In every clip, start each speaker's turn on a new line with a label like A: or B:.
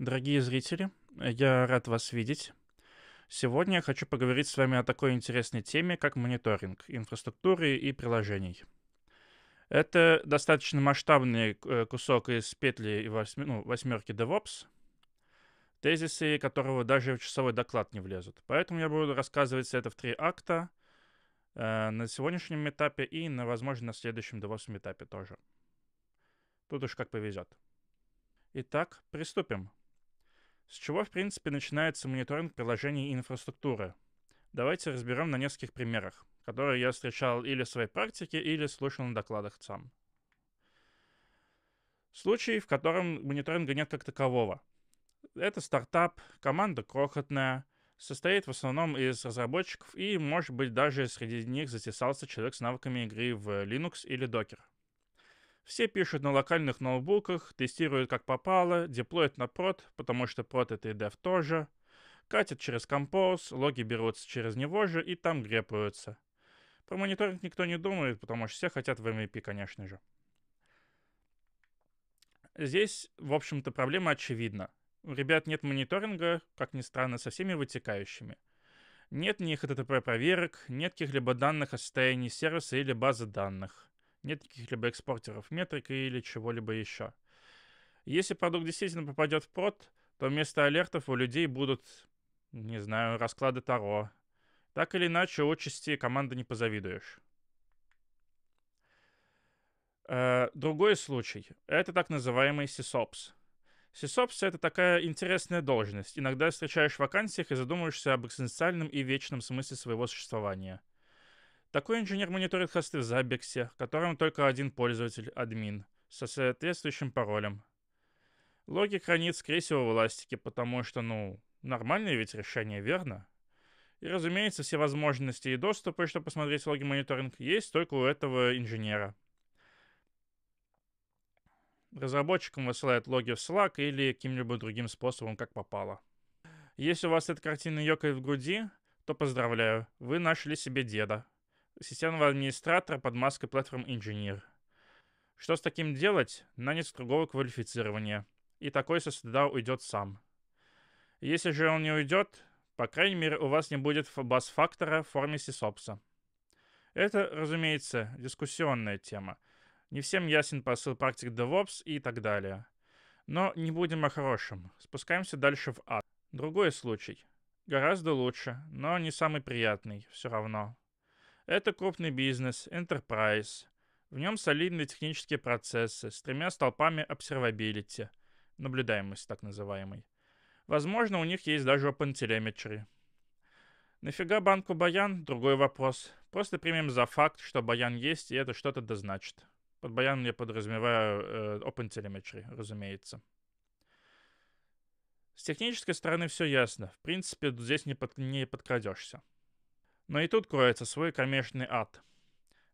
A: Дорогие зрители, я рад вас видеть. Сегодня я хочу поговорить с вами о такой интересной теме, как мониторинг инфраструктуры и приложений. Это достаточно масштабный э, кусок из петли восьми, ну, восьмерки DevOps, тезисы которого даже в часовой доклад не влезут. Поэтому я буду рассказывать это в три акта э, на сегодняшнем этапе и, на, возможно, на следующем DevOps этапе тоже. Тут уж как повезет. Итак, приступим. С чего, в принципе, начинается мониторинг приложений и инфраструктуры? Давайте разберем на нескольких примерах, которые я встречал или в своей практике, или слышал на докладах сам. Случай, в котором мониторинга нет как такового. Это стартап, команда крохотная, состоит в основном из разработчиков и, может быть, даже среди них затесался человек с навыками игры в Linux или Docker. Все пишут на локальных ноутбуках, тестируют как попало, деплоят на прот, потому что прот это и dev тоже. Катят через Compose, логи берутся через него же и там грепаются. Про мониторинг никто не думает, потому что все хотят в MVP, конечно же. Здесь, в общем-то, проблема очевидна. У ребят нет мониторинга, как ни странно, со всеми вытекающими. Нет ни HTTP проверок, нет каких-либо данных о состоянии сервиса или базы данных нет каких-либо экспортеров метрик или чего-либо еще. Если продукт действительно попадет в прод, то вместо алертов у людей будут, не знаю, расклады Таро. Так или иначе, отчасти команды не позавидуешь. Э, другой случай — это так называемый сисопс. Сисопс — это такая интересная должность. Иногда встречаешь в вакансиях и задумываешься об экзистенциальном и вечном смысле своего существования. Такой инженер мониторит хосты в Zabbix, которым только один пользователь, админ, со соответствующим паролем. Логи хранит, скорее всего, в эластике, потому что, ну, нормальное ведь решение, верно? И, разумеется, все возможности и доступы, чтобы посмотреть логи мониторинг, есть только у этого инженера. Разработчикам высылают логи в Slack или каким-либо другим способом, как попало. Если у вас эта картина ёкает в груди, то поздравляю, вы нашли себе деда системного администратора под маской Platform Engineer. Что с таким делать? Нанять другого квалифицирования. И такой со уйдет сам. Если же он не уйдет, по крайней мере у вас не будет бас-фактора в форме сисопса. Это, разумеется, дискуссионная тема. Не всем ясен посыл практик DevOps и так далее. Но не будем о хорошем. Спускаемся дальше в ад. Другой случай. Гораздо лучше, но не самый приятный, все равно. Это крупный бизнес, enterprise. В нем солидные технические процессы с тремя столпами observability, наблюдаемость так называемой. Возможно, у них есть даже open telemetry. Нафига банку Баян? Другой вопрос. Просто примем за факт, что Баян есть, и это что-то дозначит. Под Баян я подразумеваю э, open telemetry, разумеется. С технической стороны все ясно. В принципе, здесь не, под, не подкрадешься. Но и тут кроется свой кромешный ад.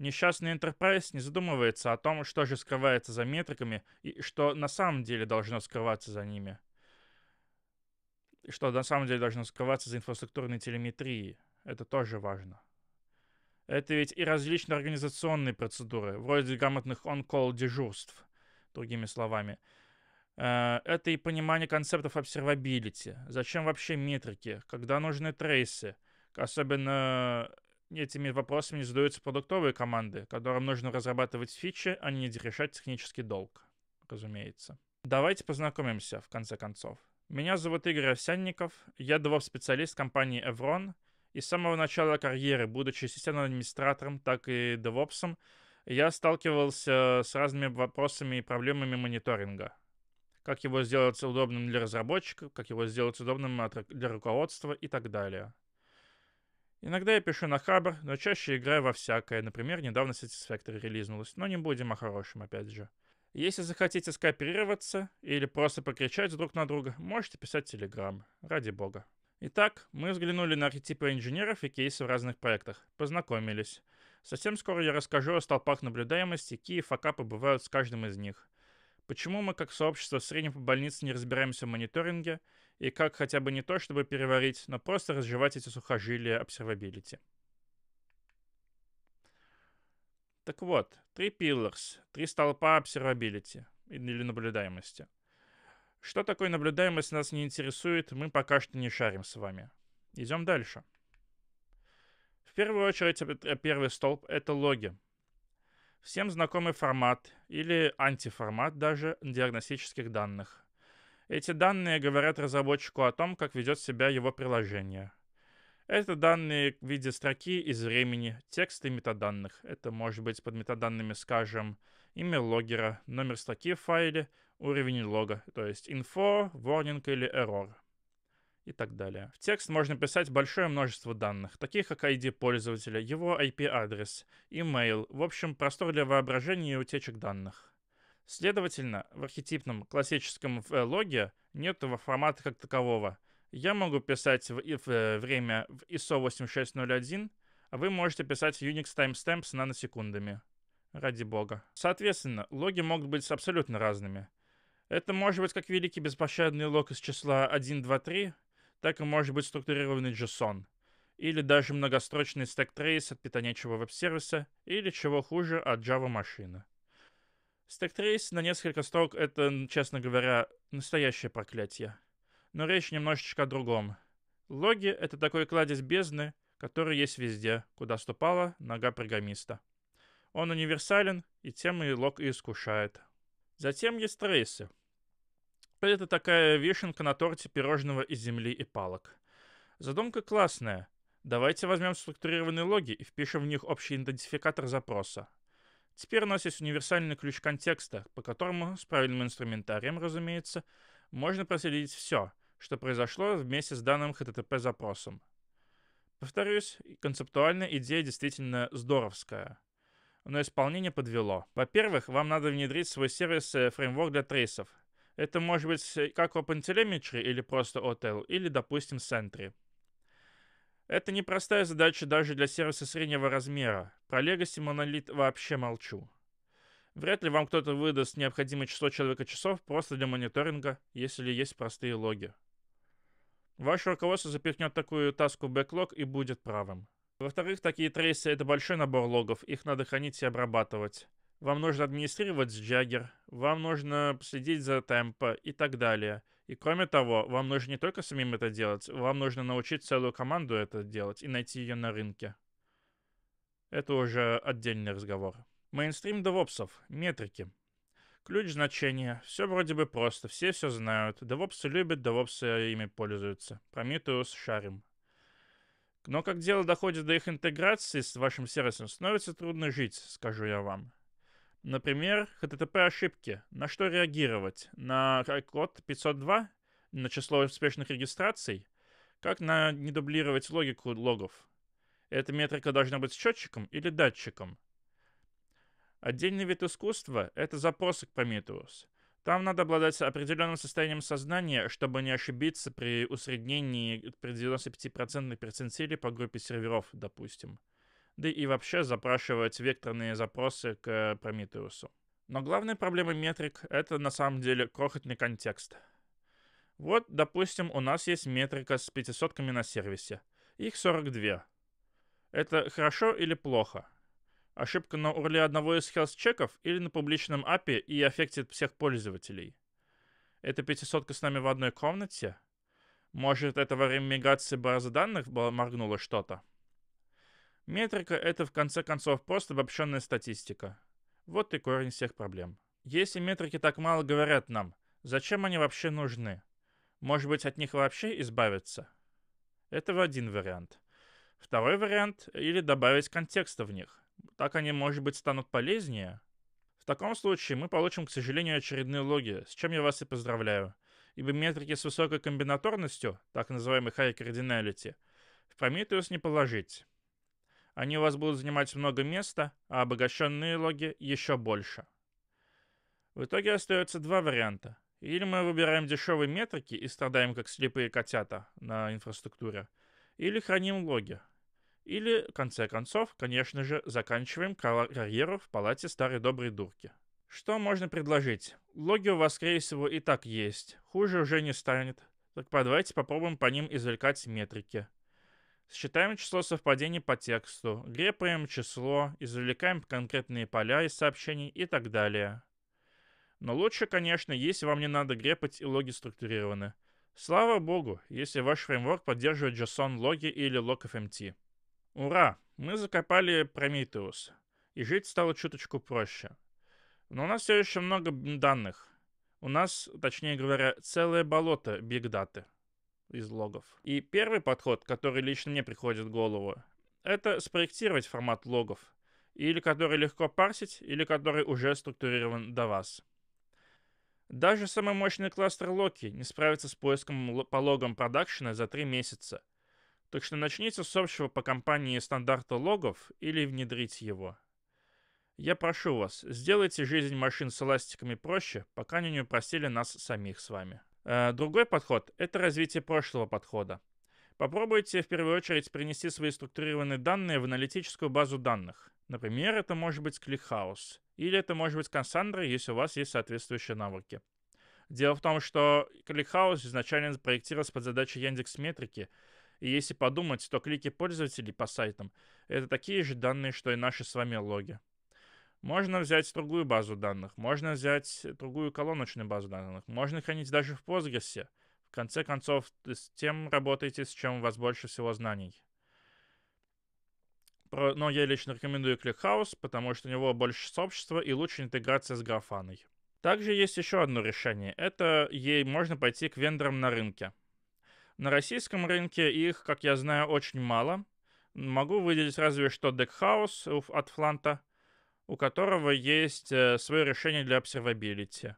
A: Несчастный Enterprise не задумывается о том, что же скрывается за метриками и что на самом деле должно скрываться за ними. И что на самом деле должно скрываться за инфраструктурной телеметрией. Это тоже важно. Это ведь и различные организационные процедуры, вроде грамотных он call дежурств, другими словами. Э, это и понимание концептов обсервабилити. Зачем вообще метрики? Когда нужны трейсы? Особенно э, этими вопросами задаются продуктовые команды, которым нужно разрабатывать фичи, а не решать технический долг, разумеется. Давайте познакомимся, в конце концов. Меня зовут Игорь Овсянников, я DevOps-специалист компании Evron, и с самого начала карьеры, будучи системным администратором, так и DevOps, я сталкивался с разными вопросами и проблемами мониторинга. Как его сделать удобным для разработчиков, как его сделать удобным для руководства и так далее. Иногда я пишу на Хабр, но чаще играю во всякое. Например, недавно Satisfactory релизнулась, но не будем о хорошем опять же. Если захотите скооперироваться или просто покричать друг на друга, можете писать телеграм. Ради бога. Итак, мы взглянули на архетипы инженеров и кейсы в разных проектах. Познакомились. Совсем скоро я расскажу о столпах наблюдаемости, какие факапы бывают с каждым из них. Почему мы как сообщество в среднем по больнице не разбираемся в мониторинге – и как хотя бы не то, чтобы переварить, но просто разжевать эти сухожилия observability. Так вот, три pillars, три столпа observability или наблюдаемости. Что такое наблюдаемость нас не интересует, мы пока что не шарим с вами. Идем дальше. В первую очередь, э, первый столб — это логи. Всем знакомый формат или антиформат даже диагностических данных. Эти данные говорят разработчику о том, как ведет себя его приложение. Это данные в виде строки из времени, текста и метаданных. Это может быть под метаданными, скажем, имя логера, номер строки в файле, уровень лога, то есть info, warning или error и так далее. В текст можно писать большое множество данных, таких как ID пользователя, его IP-адрес, email, в общем, простор для воображения и утечек данных. Следовательно, в архетипном классическом э, логе нет формата как такового. Я могу писать в, в, э, время в ISO 8601, а вы можете писать Unix timestamp с наносекундами. Ради бога. Соответственно, логи могут быть абсолютно разными. Это может быть как великий беспощадный лог из числа 1, 2, 3, так и может быть структурированный JSON. Или даже многострочный стек трейс от питонячего веб-сервиса, или чего хуже от Java-машины. Стэктрейс на несколько строк — это, честно говоря, настоящее проклятие. Но речь немножечко о другом. Логи — это такой кладезь бездны, который есть везде, куда ступала нога программиста. Он универсален, и тем и лог и искушает. Затем есть трейсы. Это такая вишенка на торте пирожного из земли и палок. Задумка классная. Давайте возьмем структурированные логи и впишем в них общий идентификатор запроса. Теперь у нас есть универсальный ключ контекста, по которому, с правильным инструментарием, разумеется, можно проследить все, что произошло вместе с данным HTTP-запросом. Повторюсь, концептуальная идея действительно здоровская. Но исполнение подвело. Во-первых, вам надо внедрить свой сервис э, фреймворк для трейсов. Это может быть э, как OpenTelemetry или просто OTL, или, допустим, Sentry. Это непростая задача даже для сервиса среднего размера. Про Legacy Monolith вообще молчу. Вряд ли вам кто-то выдаст необходимое число человека-часов просто для мониторинга, если есть простые логи. Ваше руководство запихнет такую таску в бэклог и будет правым. Во-вторых, такие трейсы — это большой набор логов, их надо хранить и обрабатывать. Вам нужно администрировать с Jagger, вам нужно следить за темпо и так далее — и кроме того, вам нужно не только самим это делать, вам нужно научить целую команду это делать и найти ее на рынке. Это уже отдельный разговор. Мейнстрим девопсов, метрики. Ключ значения. Все вроде бы просто, все все знают. Девопсы любят, девопсы ими пользуются. Прометеус шарим. Но как дело доходит до их интеграции с вашим сервисом, становится трудно жить, скажу я вам. Например, HTTP-ошибки. На что реагировать? На код 502? На число успешных регистраций? Как на не дублировать логику логов? Эта метрика должна быть счетчиком или датчиком? Отдельный вид искусства — это запросы к Prometheus. Там надо обладать определенным состоянием сознания, чтобы не ошибиться при усреднении при 95% перцентили по группе серверов, допустим да и вообще запрашивать векторные запросы к Prometheus. Но главная проблема метрик — это на самом деле крохотный контекст. Вот, допустим, у нас есть метрика с 500 на сервисе. Их 42. Это хорошо или плохо? Ошибка на урле одного из хелс-чеков или на публичном API и аффектит всех пользователей? Это 500 с нами в одной комнате? Может, это во время миграции базы данных моргнуло что-то? Метрика — это в конце концов просто обобщенная статистика. Вот и корень всех проблем. Если метрики так мало говорят нам, зачем они вообще нужны? Может быть, от них вообще избавиться? Это в один вариант. Второй вариант — или добавить контекста в них. Так они, может быть, станут полезнее. В таком случае мы получим, к сожалению, очередные логи, с чем я вас и поздравляю. Ибо метрики с высокой комбинаторностью, так называемый high cardinality, в Prometheus не положить. Они у вас будут занимать много места, а обогащенные логи еще больше. В итоге остается два варианта. Или мы выбираем дешевые метрики и страдаем как слепые котята на инфраструктуре, или храним логи. Или, в конце концов, конечно же, заканчиваем карьеру в палате старой доброй дурки. Что можно предложить? Логи у вас, скорее всего, и так есть. Хуже уже не станет. Так подавайте, попробуем по ним извлекать метрики. Считаем число совпадений по тексту, грепаем число, извлекаем конкретные поля из сообщений и так далее. Но лучше, конечно, если вам не надо грепать и логи структурированы. Слава богу, если ваш фреймворк поддерживает JSON-логи или log.fmt. Ура! Мы закопали Prometheus. И жить стало чуточку проще. Но у нас все еще много данных. У нас, точнее говоря, целое болото бигдаты из логов. И первый подход, который лично мне приходит в голову, это спроектировать формат логов, или который легко парсить, или который уже структурирован до вас. Даже самый мощный кластер Локи не справится с поиском по логам продакшена за три месяца. Так что начните с общего по компании стандарта логов или внедрите его. Я прошу вас, сделайте жизнь машин с эластиками проще, пока они не упростили нас самих с вами. Э, другой подход – это развитие прошлого подхода. Попробуйте в первую очередь принести свои структурированные данные в аналитическую базу данных. Например, это может быть ClickHouse, или это может быть Cassandra, если у вас есть соответствующие навыки. Дело в том, что ClickHouse изначально спроектировался под задачи Яндекс Метрики, и если подумать, то клики пользователей по сайтам — это такие же данные, что и наши с вами логи. Можно взять другую базу данных, можно взять другую колоночную базу данных, можно хранить даже в Postgres. В конце концов, с тем работаете, с чем у вас больше всего знаний. Про, но я лично рекомендую ClickHouse, потому что у него больше сообщества и лучше интеграция с графаной. Также есть еще одно решение. Это ей можно пойти к вендорам на рынке. На российском рынке их, как я знаю, очень мало. Могу выделить разве что Deckhouse от Фланта, у которого есть э, свое решение для обсервабилити.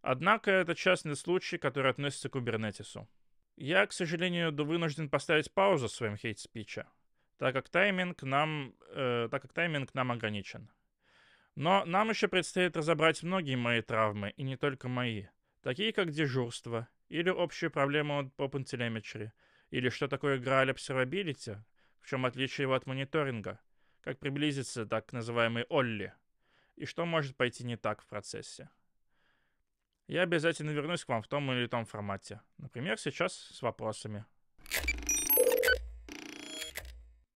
A: Однако это частный случай, который относится к Кубернетису. Я, к сожалению, вынужден поставить паузу в своем хейт-спиче, так как тайминг нам, э, так как тайминг нам ограничен. Но нам еще предстоит разобрать многие мои травмы, и не только мои, такие как дежурство, или общие проблемы по телеметрии, или что такое игра Observability, в чем отличие его от мониторинга — как приблизиться, так называемой Олли, и что может пойти не так в процессе. Я обязательно вернусь к вам в том или том формате. Например, сейчас с вопросами.